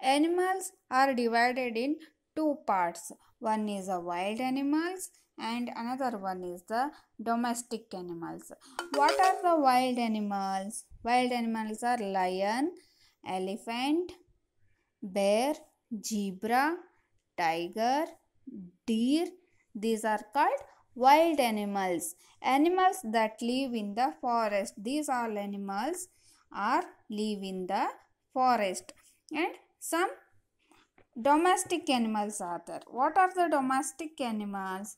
Animals are divided in two parts. One is the wild animals and another one is the domestic animals. What are the wild animals? Wild animals are lion, elephant, bear, zebra, tiger, deer. These are called wild animals. Animals that live in the forest. These all animals are live in the forest. And some domestic animals are there. What are the domestic animals?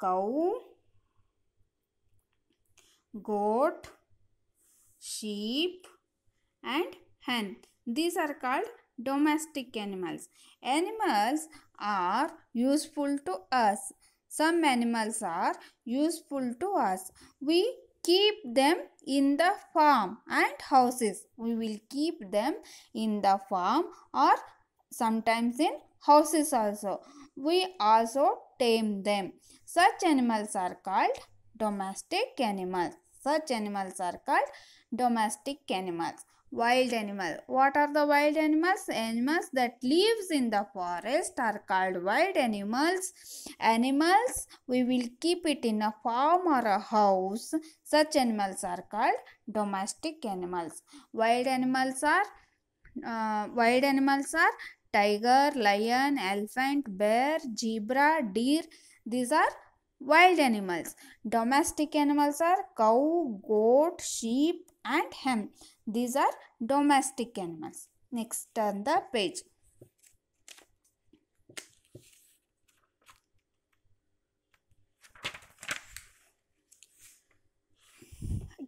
Cow, goat, sheep and hen. These are called domestic animals. Animals are useful to us. Some animals are useful to us. We keep them in the farm and houses. We will keep them in the farm or sometimes in houses also. We also tame them. Such animals are called domestic animals. Such animals are called domestic animals wild animal. What are the wild animals? Animals that lives in the forest are called wild animals. Animals, we will keep it in a farm or a house. Such animals are called domestic animals. Wild animals are uh, wild animals are tiger, lion, elephant, bear, zebra, deer. These are wild animals. Domestic animals are cow, goat, sheep, and hen. These are domestic animals. Next turn the page.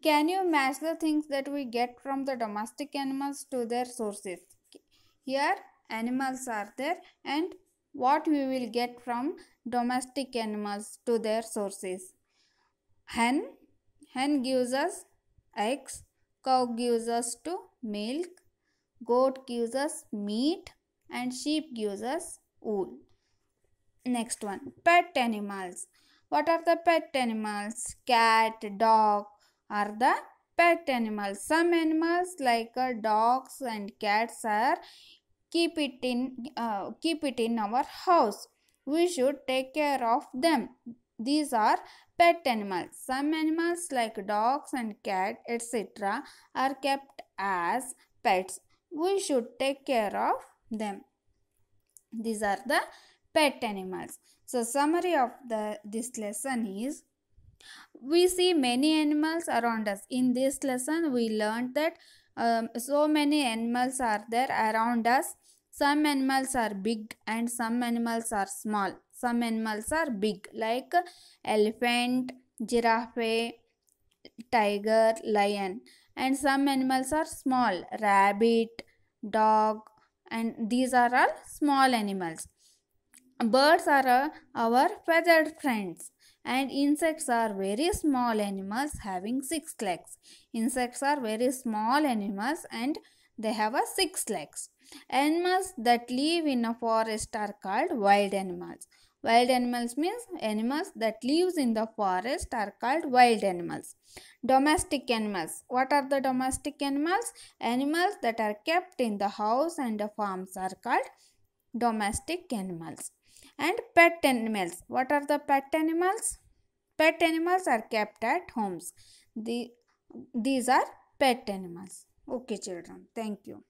Can you match the things that we get from the domestic animals to their sources? Here animals are there and what we will get from domestic animals to their sources. Hen, hen gives us eggs. Cow gives us to milk. Goat gives us meat. And sheep gives us wool. Next one. Pet animals. What are the pet animals? Cat, dog are the pet animals. Some animals like uh, dogs and cats are keep it in uh, keep it in our house. We should take care of them. These are pet animals. Some animals like dogs and cat etc. are kept as pets. We should take care of them. These are the pet animals. So summary of the this lesson is we see many animals around us. In this lesson we learned that um, so many animals are there around us. Some animals are big and some animals are small. Some animals are big like elephant, giraffe, tiger, lion and some animals are small rabbit, dog and these are all small animals. Birds are uh, our feathered friends and insects are very small animals having six legs. Insects are very small animals and they have a uh, six legs. Animals that live in a forest are called wild animals. Wild animals means animals that lives in the forest are called wild animals. Domestic animals. What are the domestic animals? Animals that are kept in the house and the farms are called domestic animals. And pet animals. What are the pet animals? Pet animals are kept at homes. The, these are pet animals. Okay children. Thank you.